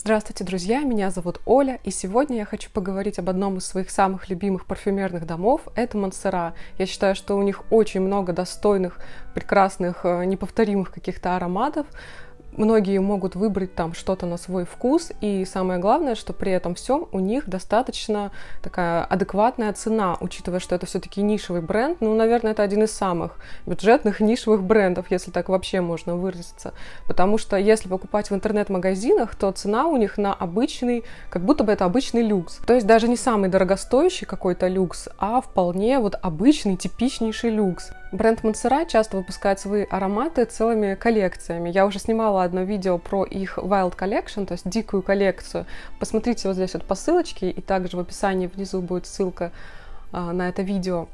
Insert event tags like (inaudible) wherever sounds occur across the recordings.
Здравствуйте, друзья! Меня зовут Оля, и сегодня я хочу поговорить об одном из своих самых любимых парфюмерных домов — это Монсера. Я считаю, что у них очень много достойных, прекрасных, э, неповторимых каких-то ароматов, многие могут выбрать там что-то на свой вкус, и самое главное, что при этом всем у них достаточно такая адекватная цена, учитывая, что это все-таки нишевый бренд, ну, наверное, это один из самых бюджетных (laughs) нишевых брендов, если так вообще можно выразиться, потому что если покупать в интернет-магазинах, то цена у них на обычный, как будто бы это обычный люкс, то есть даже не самый дорогостоящий какой-то люкс, а вполне вот обычный, типичнейший люкс. Бренд Монсера часто выпускает свои ароматы целыми коллекциями. Я уже снимала одно видео про их Wild Collection, то есть дикую коллекцию. Посмотрите вот здесь вот по ссылочке, и также в описании внизу будет ссылка а, на это видео.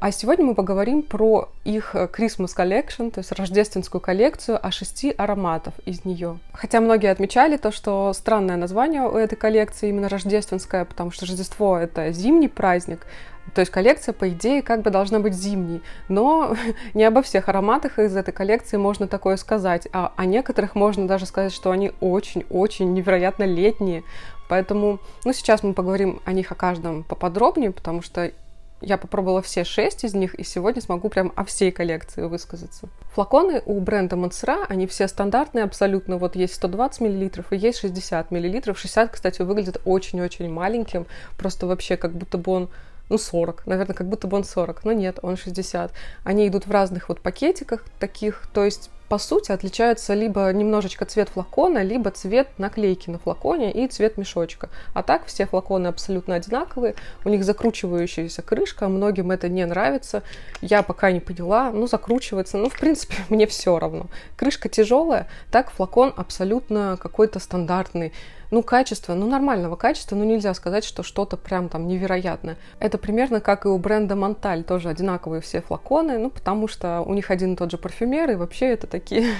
А сегодня мы поговорим про их Christmas Collection, то есть рождественскую коллекцию, о а шести ароматов из нее. Хотя многие отмечали то, что странное название у этой коллекции именно рождественское, потому что Рождество — это зимний праздник, то есть коллекция, по идее, как бы должна быть зимней. Но (laughs) не обо всех ароматах из этой коллекции можно такое сказать. А о некоторых можно даже сказать, что они очень-очень невероятно летние. Поэтому, ну, сейчас мы поговорим о них, о каждом поподробнее, потому что я попробовала все шесть из них, и сегодня смогу прям о всей коллекции высказаться. Флаконы у бренда Монсера, они все стандартные абсолютно. Вот есть 120 мл и есть 60 мл. 60, кстати, выглядит очень-очень маленьким. Просто вообще как будто бы он ну, 40, наверное, как будто бы он 40, но нет, он 60. Они идут в разных вот пакетиках таких, то есть по сути отличаются либо немножечко цвет флакона, либо цвет наклейки на флаконе и цвет мешочка. А так все флаконы абсолютно одинаковые, у них закручивающаяся крышка, многим это не нравится, я пока не поняла, ну закручивается, ну в принципе (laughs) мне все равно. Крышка тяжелая, так флакон абсолютно какой-то стандартный, ну, качество, ну, нормального качества, но ну, нельзя сказать, что что-то прям там невероятное. Это примерно как и у бренда Монталь, тоже одинаковые все флаконы, ну, потому что у них один и тот же парфюмер, и вообще это такие (laughs)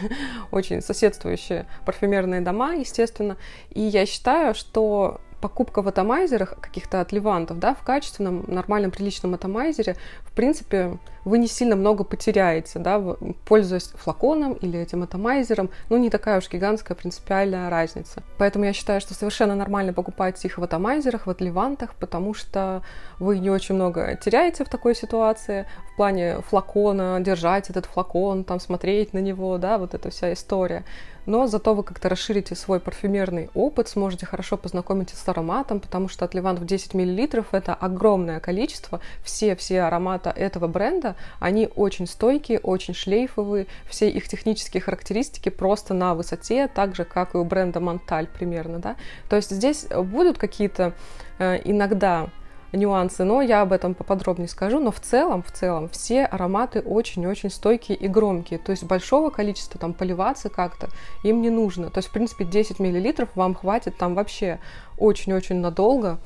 очень соседствующие парфюмерные дома, естественно. И я считаю, что покупка в атомайзерах каких-то от Левантов, да, в качественном, нормальном, приличном атомайзере, в принципе, вы не сильно много потеряете, да, пользуясь флаконом или этим атомайзером, ну, не такая уж гигантская принципиальная разница. Поэтому я считаю, что совершенно нормально покупать их в атомайзерах, в отливантах, потому что вы не очень много теряете в такой ситуации, в плане флакона, держать этот флакон, там, смотреть на него, да, вот эта вся история но зато вы как-то расширите свой парфюмерный опыт, сможете хорошо познакомиться с ароматом, потому что отливант в 10 мл – это огромное количество. Все-все ароматы этого бренда лета, они очень стойкие, очень шлейфовые, все их технические характеристики просто на высоте, так же, как и у бренда Монталь примерно, да. То есть здесь будут какие-то э, иногда нюансы, но я об этом поподробнее скажу. Но в целом, в целом, все ароматы очень-очень стойкие и громкие. То есть большого количества там поливаться как-то им не нужно. То есть, в принципе, 10 мл вам хватит там вообще очень-очень надолго.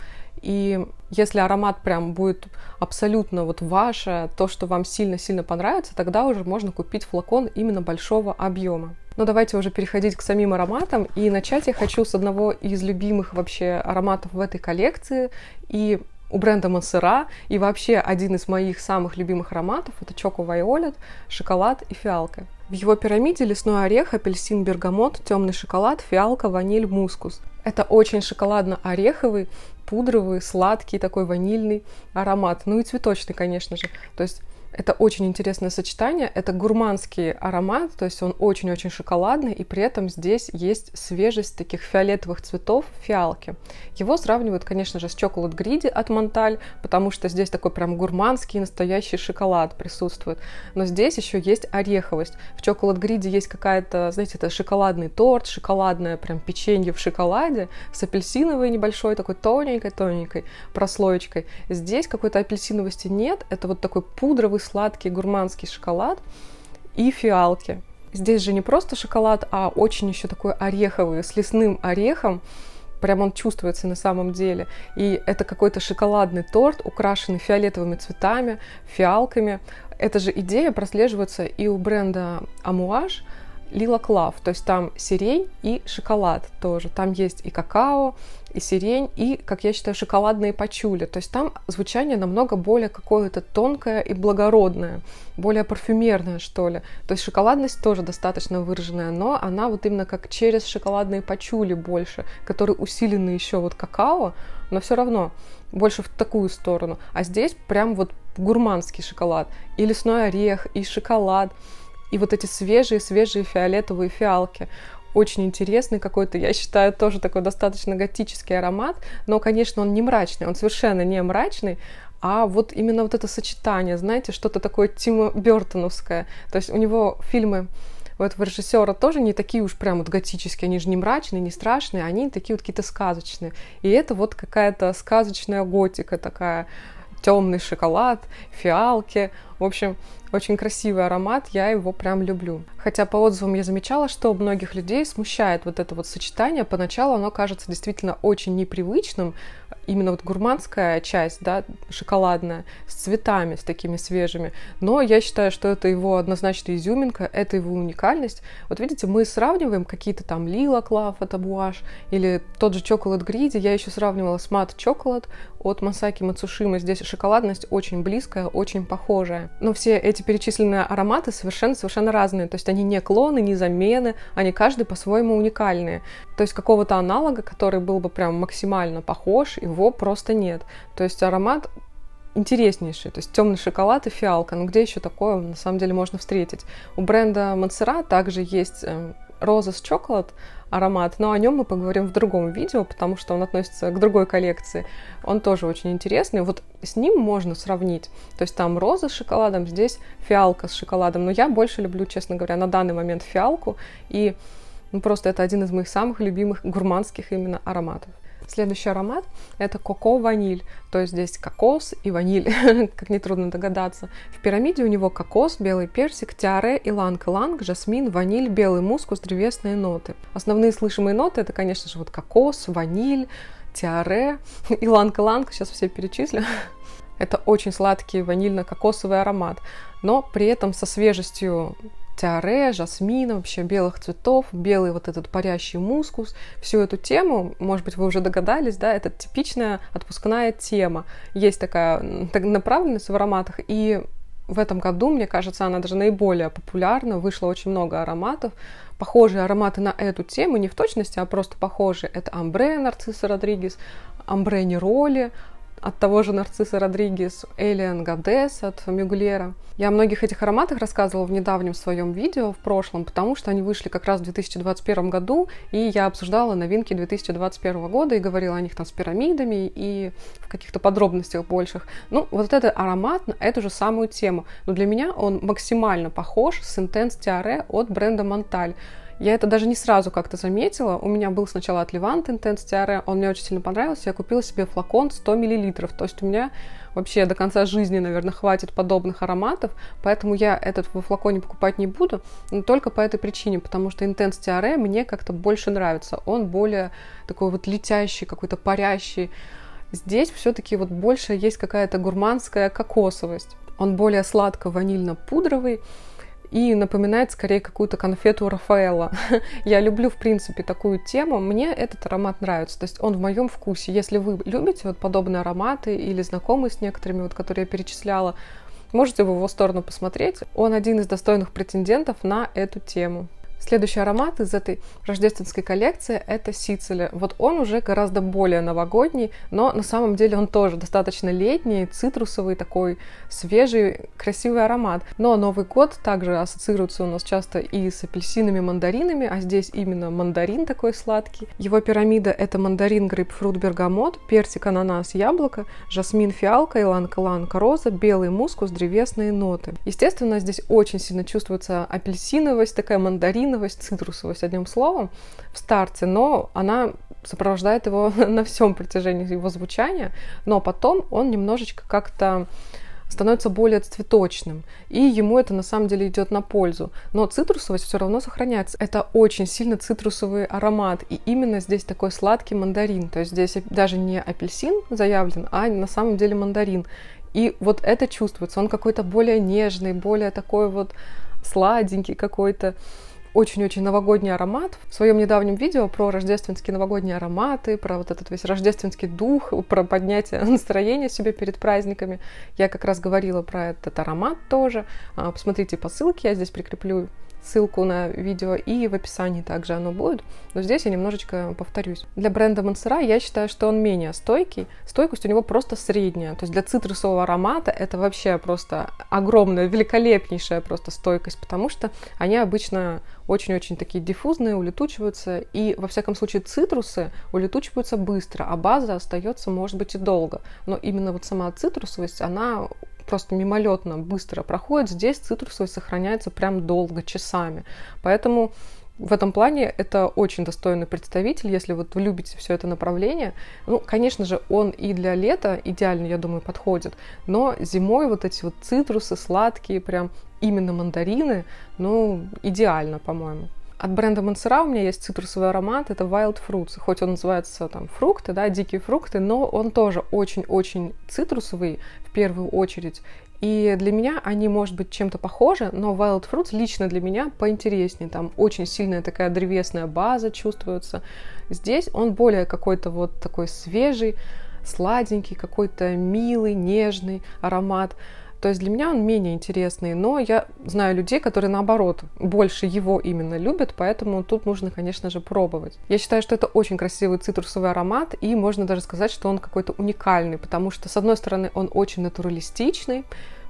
И если аромат прям будет абсолютно вот ваше, то, что вам сильно-сильно понравится, тогда уже можно купить флакон именно большого объема. Но давайте уже переходить к самим ароматам. И начать я хочу с одного из любимых вообще ароматов в этой коллекции. И у бренда Монсера. И вообще один из моих самых любимых ароматов – это Чоко Вайолет, шоколад и фиалка. В его пирамиде лесной орех, апельсин, бергамот, темный шоколад, фиалка, ваниль, мускус. Это очень шоколадно-ореховый, пудровый, сладкий, такой ванильный аромат. Ну и цветочный, конечно же. То есть это очень интересное сочетание. Это гурманский аромат, то есть он очень-очень шоколадный, и при этом здесь есть свежесть таких фиолетовых цветов фиалки. Его сравнивают, конечно же, с чоколад гриди от Монталь, потому что здесь такой прям гурманский настоящий шоколад присутствует. Но здесь еще есть ореховость. В чоколад гриди есть какая-то, знаете, это шоколадный торт, шоколадное прям печенье в шоколаде с апельсиновой небольшой такой тоненькой-тоненькой прослоечкой. Здесь какой-то апельсиновости нет, это вот такой пудровый сладкий гурманский шоколад и фиалки. Здесь же не просто шоколад, а очень еще такой ореховый, с лесным орехом. Прям он чувствуется на самом деле. И это какой-то шоколадный торт, украшенный фиолетовыми цветами, фиалками. Эта же идея прослеживается и у бренда Amouage Лила Клав, то есть там сирень и шоколад тоже. Там есть и какао, и сирень, и, как я считаю, шоколадные пачули. То есть там звучание намного более какое-то тонкое и благородное, более парфюмерное, что ли. То есть шоколадность тоже достаточно выраженная, но она вот именно как через шоколадные пачули больше, которые усилены еще вот какао, но все равно больше в такую сторону. А здесь прям вот гурманский шоколад, и лесной орех, и шоколад, и вот эти свежие-свежие фиолетовые фиалки очень интересный какой-то, я считаю, тоже такой достаточно готический аромат, но, конечно, он не мрачный, он совершенно не мрачный, а вот именно вот это сочетание, знаете, что-то такое Тима Бертоновское. То есть у него фильмы у этого режиссера тоже не такие уж прям вот готические, они же не мрачные, не страшные, они такие вот какие-то сказочные. И это вот какая-то сказочная готика такая, темный шоколад, фиалки. В общем, очень красивый аромат, я его прям люблю. Хотя по отзывам я замечала, что у многих людей смущает вот это вот сочетание. Поначалу оно кажется действительно очень непривычным, именно вот гурманская часть, да, шоколадная, с цветами, с такими свежими. Но я считаю, что это его однозначно изюминка, это его уникальность. Вот видите, мы сравниваем какие-то там лила клафа, табуаш или тот же чоколад гриди. Я еще сравнивала с мат чоколад от Масаки Мацушимы. Здесь шоколадность очень близкая, очень похожая. Но все эти перечисленные ароматы совершенно-совершенно разные. То есть они не клоны, не замены, они каждый по-своему уникальные. То есть какого-то аналога, который был бы прям максимально похож, его просто нет. То есть аромат интереснейший, то есть темный шоколад и фиалка, ну где еще такое на самом деле можно встретить? У бренда Монсера также есть эм, роза с шоколад, аромат, но о нем мы поговорим в другом видео, потому что он относится к другой коллекции. Он тоже очень интересный. Вот с ним можно сравнить. То есть там роза с шоколадом, здесь фиалка с шоколадом. Но я больше люблю, честно говоря, на данный момент фиалку. И ну, просто это один из моих самых любимых гурманских именно ароматов. Следующий аромат – это коко-ваниль, то есть здесь кокос и ваниль, (laughs) как нетрудно догадаться. В пирамиде у него кокос, белый персик, тиаре, иланг, иланг, жасмин, ваниль, белый мускус, древесные ноты. Основные слышимые ноты – это, конечно же, вот кокос, ваниль, тиаре, иланг-иланг, сейчас все перечислю. (laughs) Это очень сладкий ванильно-кокосовый аромат, но при этом со свежестью тиаре, жасмин, вообще белых цветов, белый вот этот парящий мускус, всю эту тему, может быть, вы уже догадались, да, это типичная отпускная тема. Есть такая направленность в ароматах, и в этом году, мне кажется, она даже наиболее популярна, вышло очень много ароматов. Похожие ароматы на эту тему, не в точности, а просто похожие. Это амбре Нарцисса Родригес, амбре Нероли, от того же Нарцисса Родригес, Alien Goddess от Мюглера. Я о многих этих ароматах рассказывала в недавнем своем видео, в прошлом, потому что они вышли как раз в 2021 году, и я обсуждала новинки 2021 года и говорила о них там с пирамидами и в каких-то подробностях больших. Ну, вот этот аромат на эту же самую тему, но для меня он максимально похож с Intense Tiare от бренда Монталь. Я это даже не сразу как-то заметила. У меня был сначала от Levant Intense Tiare, он мне очень сильно понравился. Я купила себе флакон 100 мл. То есть у меня вообще до конца жизни, наверное, хватит подобных ароматов, поэтому я этот во флаконе покупать не буду, но только по этой причине, потому что Intense Tiare мне как-то больше нравится. Он более такой вот летящий, какой-то парящий. Здесь все-таки вот больше есть какая-то гурманская кокосовость. Он более сладко-ванильно-пудровый, и напоминает скорее какую-то конфету Рафаэла. (laughs) Я люблю, в принципе, такую тему. Мне этот аромат нравится, то есть он в моем вкусе. Если вы любите вот подобные ароматы или знакомы с некоторыми, вот, которые я перечисляла, можете в его сторону посмотреть. Он один из достойных претендентов на эту тему. Следующий аромат из этой рождественской коллекции – это Сицилия. Вот он уже гораздо более новогодний, но на самом деле он тоже достаточно летний, цитрусовый, такой свежий, красивый аромат. Но Новый год также ассоциируется у нас часто и с апельсинами, мандаринами, а здесь именно мандарин такой сладкий. Его пирамида – это мандарин, грейпфрут, бергамот, персик, ананас, яблоко, жасмин, фиалка, иланка-ланка, роза, белый мускус, древесные ноты. Естественно, здесь очень сильно чувствуется апельсиновость, такая мандарин апельсиновость, цитрусовость, одним словом, в старте, но она сопровождает его (laughs) на всем протяжении его звучания, но потом он немножечко как-то становится более цветочным, и ему это на самом деле идет на пользу. Но цитрусовость все равно сохраняется. Это очень сильно цитрусовый аромат, и именно здесь такой сладкий мандарин. То есть здесь даже не апельсин заявлен, а на самом деле мандарин. И вот это чувствуется. Он какой-то более нежный, более такой вот сладенький какой-то очень-очень новогодний аромат. В своем недавнем видео про рождественские новогодние ароматы, про вот этот весь рождественский дух, про поднятие (laughs) настроения себе перед праздниками, я как раз говорила про этот аромат тоже. А, посмотрите по ссылке, я здесь прикреплю ссылку на видео, и в описании также оно будет. Но здесь я немножечко повторюсь. Для бренда Монсера я считаю, что он менее стойкий. Стойкость у него просто средняя. То есть для цитрусового аромата это вообще просто огромная, великолепнейшая просто стойкость, потому что они обычно очень-очень такие диффузные, улетучиваются, и во всяком случае цитрусы улетучиваются быстро, а база остается, может быть, и долго. Но именно вот сама цитрусовость, она просто мимолетно быстро проходит, здесь цитрусовый сохраняется прям долго, часами. Поэтому в этом плане это очень достойный представитель, если вот вы любите все это направление. Ну, конечно же, он и для лета идеально, я думаю, подходит, но зимой вот эти вот цитрусы сладкие, прям именно мандарины, ну, идеально, по-моему. От бренда Монсера у меня есть цитрусовый аромат, это Wild Fruits. Хоть он называется там фрукты, да, дикие фрукты, но он тоже очень-очень цитрусовый в первую очередь. И для меня они, может быть, чем-то похожи, но Wild Fruits лично для меня поинтереснее. Там очень сильная такая древесная база чувствуется. Здесь он более какой-то вот такой свежий, сладенький, какой-то милый, нежный аромат. То есть для меня он менее интересный, но я знаю людей, которые наоборот больше его именно любят, поэтому тут нужно, конечно же, пробовать. Я считаю, что это очень красивый цитрусовый аромат, и можно даже сказать, что он какой-то уникальный, потому что, с одной стороны, он очень натуралистичный,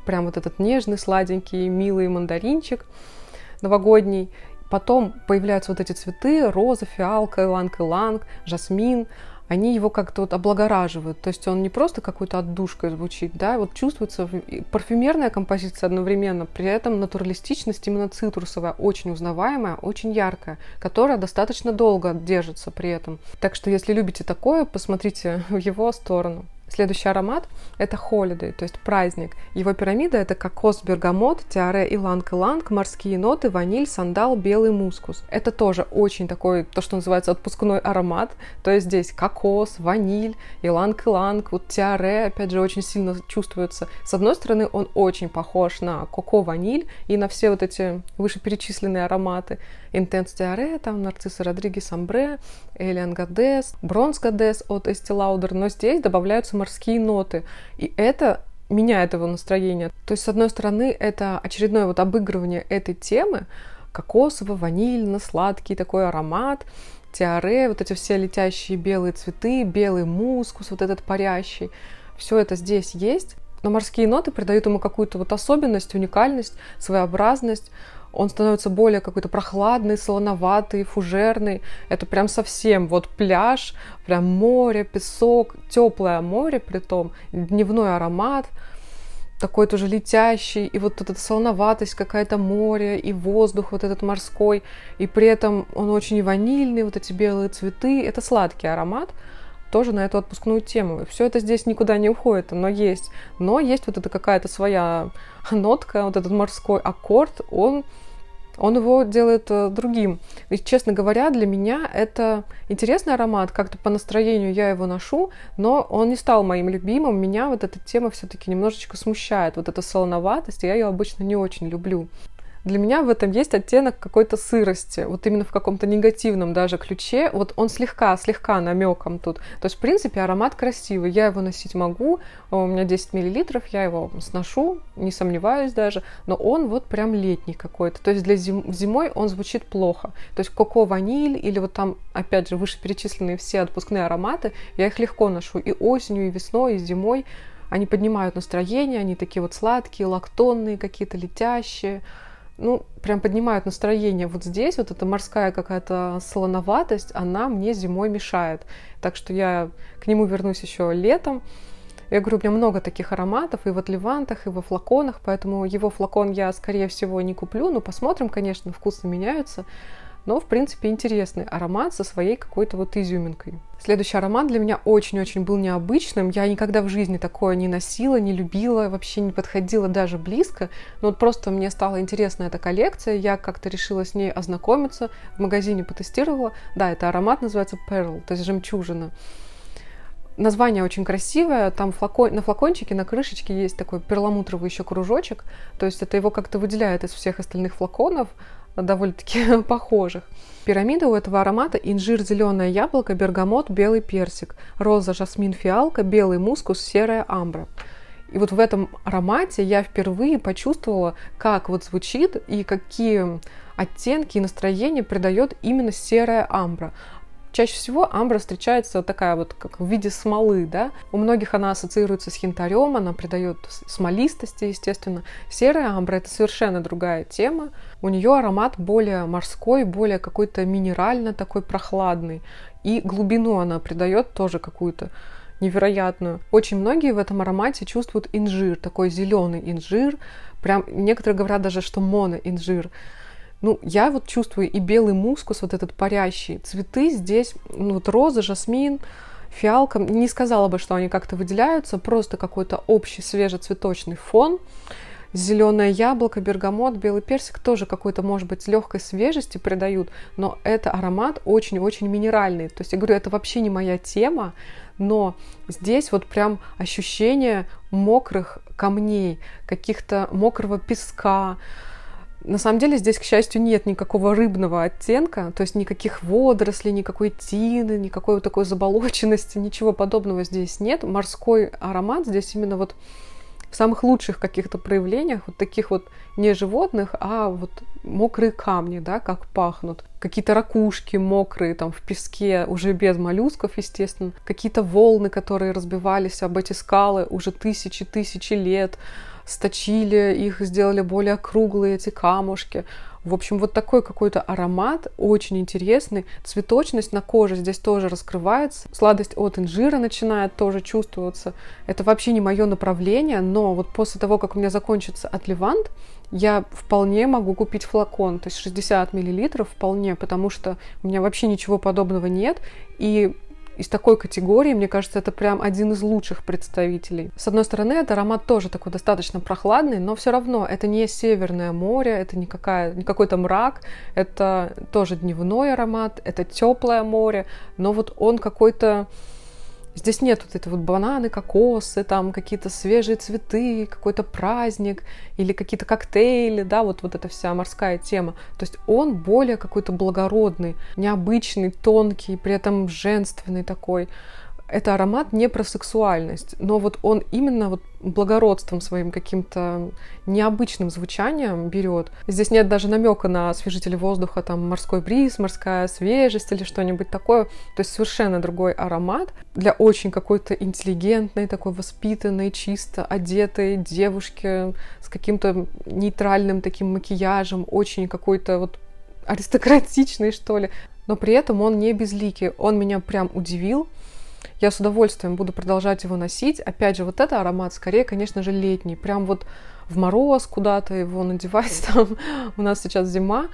прям вот этот нежный, сладенький, милый мандаринчик новогодний, Потом появляются вот эти цветы, роза, фиалка, иланг-иланг, жасмин они его как-то вот облагораживают. То есть он не просто какой-то отдушкой звучит, да, вот чувствуется парфюмерная композиция одновременно, при этом натуралистичность именно цитрусовая, очень узнаваемая, очень яркая, которая достаточно долго держится при этом. Так что если любите такое, посмотрите (laughs) в его сторону. Следующий аромат – это holiday, то есть праздник. Его пирамида – это кокос, бергамот, тиаре, иланг-иланг, морские ноты, ваниль, сандал, белый мускус. Это тоже очень такой, то, что называется, отпускной аромат. То есть здесь кокос, ваниль, иланг-иланг, вот тиаре, опять же, очень сильно чувствуется. С одной стороны, он очень похож на коко-ваниль и на все вот эти вышеперечисленные ароматы. Интенс Диаре, там Нарцисса Родригес Амбре, Элиан Гадес, Бронз Гадес от Эсти Лаудер, но здесь добавляются морские ноты, и это меняет его настроение. То есть, с одной стороны, это очередное вот обыгрывание этой темы, кокосово, ванильно, сладкий такой аромат, тиаре, вот эти все летящие белые цветы, белый мускус, вот этот парящий. Все это здесь есть, но морские ноты придают ему какую-то вот особенность, уникальность, своеобразность он становится более какой-то прохладный, солоноватый, фужерный. Это прям совсем вот пляж, прям море, песок, теплое море при том, дневной аромат такой тоже летящий, и вот эта солоноватость какая-то море, и воздух вот этот морской, и при этом он очень ванильный, вот эти белые цветы, это сладкий аромат, тоже на эту отпускную тему. Все это здесь никуда не уходит, оно есть. Но есть вот эта какая-то своя нотка, вот этот морской аккорд, он он его делает э, другим. И, честно говоря, для меня это интересный аромат, как-то по настроению я его ношу, но он не стал моим любимым, меня вот эта тема все-таки немножечко смущает, вот эта солоноватость, я ее обычно не очень люблю для меня в этом есть оттенок какой-то сырости, вот именно в каком-то негативном даже ключе, вот он слегка, слегка намеком тут. То есть, в принципе, аромат красивый, я его носить могу, э, у меня 10 миллилитров, я его сношу, не сомневаюсь даже, но он вот прям летний какой-то, то есть для зим... зимой он звучит плохо, то есть коко-ваниль или вот там, опять же, вышеперечисленные все отпускные ароматы, я их легко ношу и осенью, и весной, и зимой, они поднимают настроение, они такие вот сладкие, лактонные какие-то, летящие, ну, прям поднимают настроение вот здесь, вот эта морская какая-то слоноватость она мне зимой мешает. Так что я к нему вернусь еще летом. Я говорю, у меня много таких ароматов и в отливантах, и во флаконах, поэтому его флакон я, скорее всего, не куплю, но ну, посмотрим, конечно, вкусы меняются но, в принципе, интересный аромат со своей какой-то вот изюминкой. Следующий аромат для меня очень-очень был необычным. Я никогда в жизни такое не носила, не любила, вообще не подходила даже близко. Но вот просто мне стала интересна эта коллекция, я как-то решила с ней ознакомиться, в магазине потестировала. Да, это аромат называется Pearl, то есть жемчужина. Название очень красивое, там флакон, на флакончике, на крышечке есть такой перламутровый еще кружочек, то есть это его как-то выделяет из всех остальных флаконов, довольно-таки (laughs) похожих. Пирамида у этого аромата инжир, зеленое яблоко, бергамот, белый персик, роза, жасмин, фиалка, белый мускус, серая амбра. И вот в этом аромате я впервые почувствовала, как вот звучит и какие оттенки и настроение придает именно серая амбра. Чаще всего амбра встречается вот такая вот, как в виде смолы, да. У многих она ассоциируется с хинтарем, она придает смолистости, естественно. Серая амбра – это совершенно другая тема. У нее аромат более морской, более какой-то минерально такой прохладный. И глубину она придает тоже какую-то невероятную. Очень многие в этом аромате чувствуют инжир, такой зеленый инжир. Прям некоторые говорят даже, что моноинжир. инжир ну, я вот чувствую и белый мускус, вот этот парящий. Цветы здесь, ну, вот роза, жасмин, фиалка. Не сказала бы, что они как-то выделяются, просто какой-то общий свежецветочный фон. Зеленое яблоко, бергамот, белый персик тоже какой-то, может быть, легкой свежести придают, но это аромат очень-очень минеральный. То есть я говорю, это вообще не моя тема, но здесь вот прям ощущение мокрых камней, каких-то мокрого песка, на самом деле здесь, к счастью, нет никакого рыбного оттенка, то есть никаких водорослей, никакой тины, никакой вот такой заболоченности, ничего подобного здесь нет. Морской аромат здесь именно вот в самых лучших каких-то проявлениях, вот таких вот не животных, а вот мокрые камни, да, как пахнут. Какие-то ракушки мокрые там в песке, уже без моллюсков, естественно. Какие-то волны, которые разбивались об эти скалы уже тысячи-тысячи лет сточили их, сделали более круглые эти камушки. В общем, вот такой какой-то аромат, очень интересный. Цветочность на коже здесь тоже раскрывается. Сладость от инжира начинает тоже чувствоваться. Это вообще не мое направление, но вот после того, как у меня закончится отливант, я вполне могу купить флакон, то есть 60 мл вполне, потому что у меня вообще ничего подобного нет. И из такой категории, мне кажется, это прям один из лучших представителей. С одной стороны, это аромат тоже такой достаточно прохладный, но все равно это не Северное море, это не, какая, не какой-то мрак, это тоже дневной аромат, это теплое море, но вот он какой-то Здесь нет вот этой вот бананы, кокосы, там какие-то свежие цветы, какой-то праздник или какие-то коктейли, да, вот, вот эта вся морская тема. То есть он более какой-то благородный, необычный, тонкий, при этом женственный такой это аромат не про сексуальность, но вот он именно вот благородством своим каким-то необычным звучанием берет. Здесь нет даже намека на освежитель воздуха, там морской бриз, морская свежесть или что-нибудь такое. То есть совершенно другой аромат для очень какой-то интеллигентной, такой воспитанной, чисто одетой девушки с каким-то нейтральным таким макияжем, очень какой-то вот аристократичный, что ли. Но при этом он не безликий. Он меня прям удивил я с удовольствием буду продолжать его носить. Опять же, вот это аромат скорее, конечно же, летний. Прям вот в мороз куда-то его надевать (laughs) там. У нас сейчас зима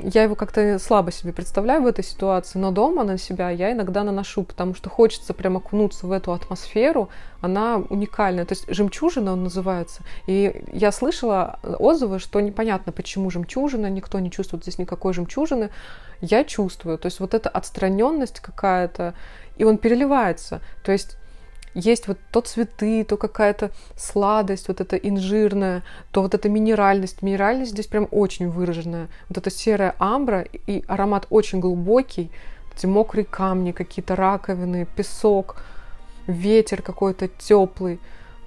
я его как-то слабо себе представляю в этой ситуации, но дома на себя я иногда наношу, потому что хочется прям окунуться в эту атмосферу, она уникальная. То есть жемчужина он называется. И я слышала отзывы, что непонятно, почему жемчужина, никто не чувствует здесь никакой жемчужины. Я чувствую. То есть вот эта отстраненность какая-то, и он переливается. То есть есть вот то цветы, то какая-то сладость, вот эта инжирная, то вот эта минеральность. Минеральность здесь прям очень выраженная. Вот эта серая амбра и аромат очень глубокий. Эти мокрые камни, какие-то раковины, песок, ветер какой-то теплый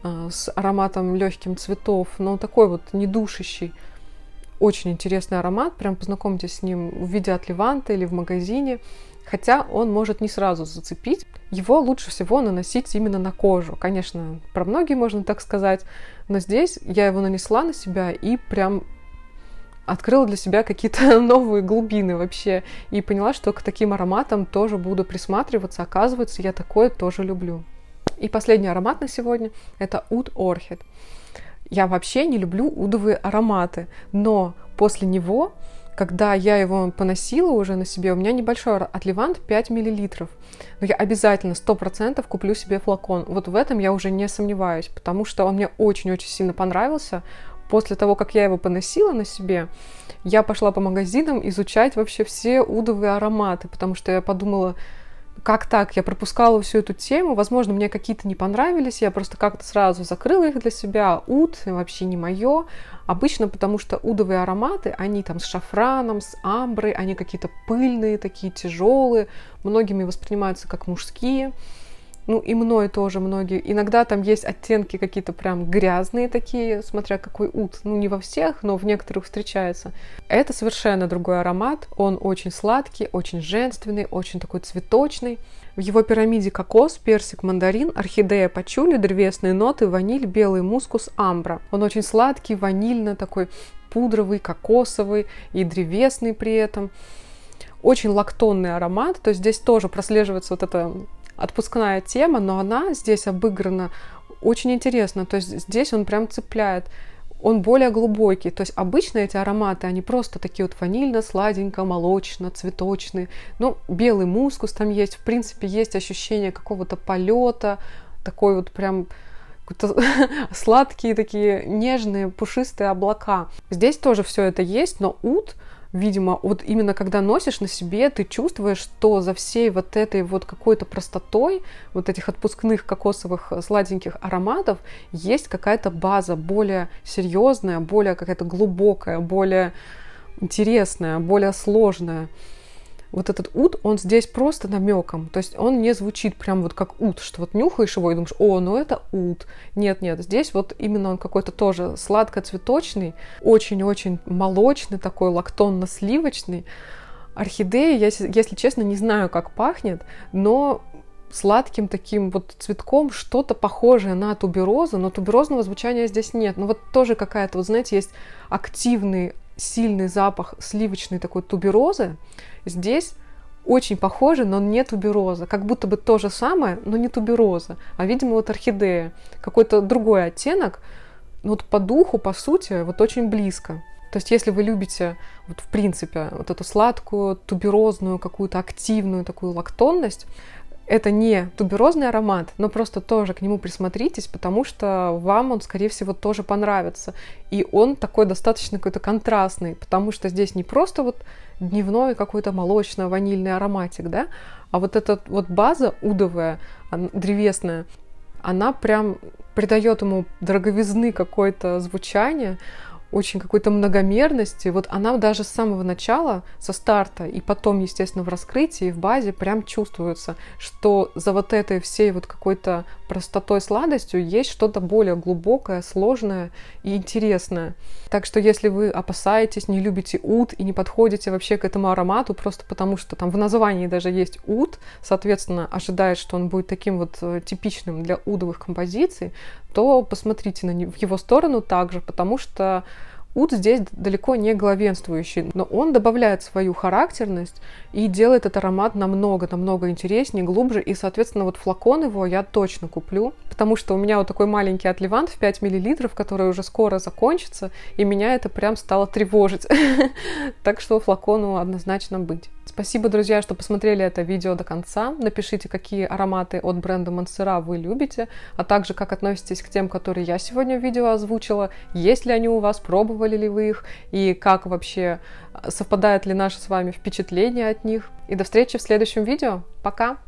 а, с ароматом легким цветов, но такой вот недушащий. Очень интересный аромат, прям познакомьтесь с ним в от Леванта или в магазине хотя он может не сразу зацепить. Его лучше всего наносить именно на кожу. Конечно, про многие можно так сказать, но здесь я его нанесла на себя и прям открыла для себя какие-то (laughs) новые глубины вообще и поняла, что к таким ароматам тоже буду присматриваться. Оказывается, я такое тоже люблю. И последний аромат на сегодня – это Уд Орхид. Я вообще не люблю удовые ароматы, но после него когда я его поносила уже на себе, у меня небольшой отливант 5 мл. Но я обязательно 100% куплю себе флакон. Вот в этом я уже не сомневаюсь, потому что он мне очень-очень сильно понравился. После того, как я его поносила на себе, я пошла по магазинам изучать вообще все удовые ароматы, потому что я подумала, как так, я пропускала всю эту тему, возможно, мне какие-то не понравились, я просто как-то сразу закрыла их для себя, уд вообще не мое, обычно потому что удовые ароматы, они там с шафраном, с амброй, они какие-то пыльные, такие тяжелые, многими воспринимаются как мужские, ну и мной тоже многие. Иногда там есть оттенки какие-то прям грязные такие, смотря какой ут. Ну не во всех, но в некоторых встречается. Это совершенно другой аромат. Он очень сладкий, очень женственный, очень такой цветочный. В его пирамиде кокос, персик, мандарин, орхидея, пачули, древесные ноты, ваниль, белый мускус, амбра. Он очень сладкий, ванильно такой пудровый, кокосовый и древесный при этом. Очень лактонный аромат, то есть здесь тоже прослеживается вот эта отпускная тема, но она здесь обыграна очень интересно. То есть здесь он прям цепляет он более глубокий. То есть обычно эти ароматы, они просто такие вот ванильно, сладенько, молочно, цветочные. Ну, белый мускус там есть. В принципе, есть ощущение какого-то полета, такой вот прям (laughs) сладкие такие нежные пушистые облака. Здесь тоже все это есть, но ут видимо, вот именно когда носишь на себе, ты чувствуешь, что за всей вот этой вот какой-то простотой, вот этих отпускных кокосовых э, сладеньких ароматов есть какая-то база более серьезная, более какая-то глубокая, более интересная, более сложная вот этот ут, он здесь просто намеком, то есть он не звучит прям вот как ут, что вот нюхаешь его и думаешь, о, ну это ут. Нет, нет, здесь вот именно он какой-то тоже сладко-цветочный, очень-очень молочный такой, лактонно-сливочный. Орхидеи, я, если честно, не знаю, как пахнет, но сладким таким вот цветком, что-то похожее на туберозу, но туберозного звучания здесь нет. Но ну вот тоже какая-то, вот знаете, есть активный сильный запах сливочной такой туберозы. Здесь очень похоже, но не тубероза. Как будто бы то же самое, но не тубероза, а, видимо, вот орхидея. Какой-то другой оттенок, но вот по духу, по сути, вот очень близко. То есть, если вы любите, вот в принципе, вот эту сладкую, туберозную, какую-то активную такую лактонность, это не туберозный аромат, но просто тоже к нему присмотритесь, потому что вам он, скорее всего, тоже понравится. И он такой достаточно какой-то контрастный, потому что здесь не просто вот дневной какой-то молочно-ванильный ароматик, да, а вот эта вот база удовая, древесная, она прям придает ему дороговизны какое-то звучание, очень какой-то многомерности. Вот она даже с самого начала, со старта, и потом, естественно, в раскрытии, в базе прям чувствуется, что за вот этой всей вот какой-то простотой, сладостью есть что-то более глубокое, сложное и интересное. Так что если вы опасаетесь, не любите ут и не подходите вообще к этому аромату, просто потому что там в названии даже есть ут, соответственно, ожидает, что он будет таким вот э, типичным для удовых композиций, то посмотрите на него, в его сторону также, потому что ут здесь далеко не главенствующий, но он добавляет свою характерность и делает этот аромат намного-намного интереснее, глубже. И, соответственно, вот флакон его я точно куплю, потому что у меня вот такой маленький отливант в 5 мл, который уже скоро закончится, и меня это прям стало тревожить. (laughs) Так что флакону однозначно быть. Спасибо, друзья, что посмотрели это видео до конца. Напишите, какие ароматы от бренда Монсера вы любите, а также как относитесь к тем, которые я сегодня в видео озвучила, есть ли они у вас, пробовали ли вы их, и как вообще э, совпадает ли наше с вами впечатление от них. И до встречи в следующем видео. Пока!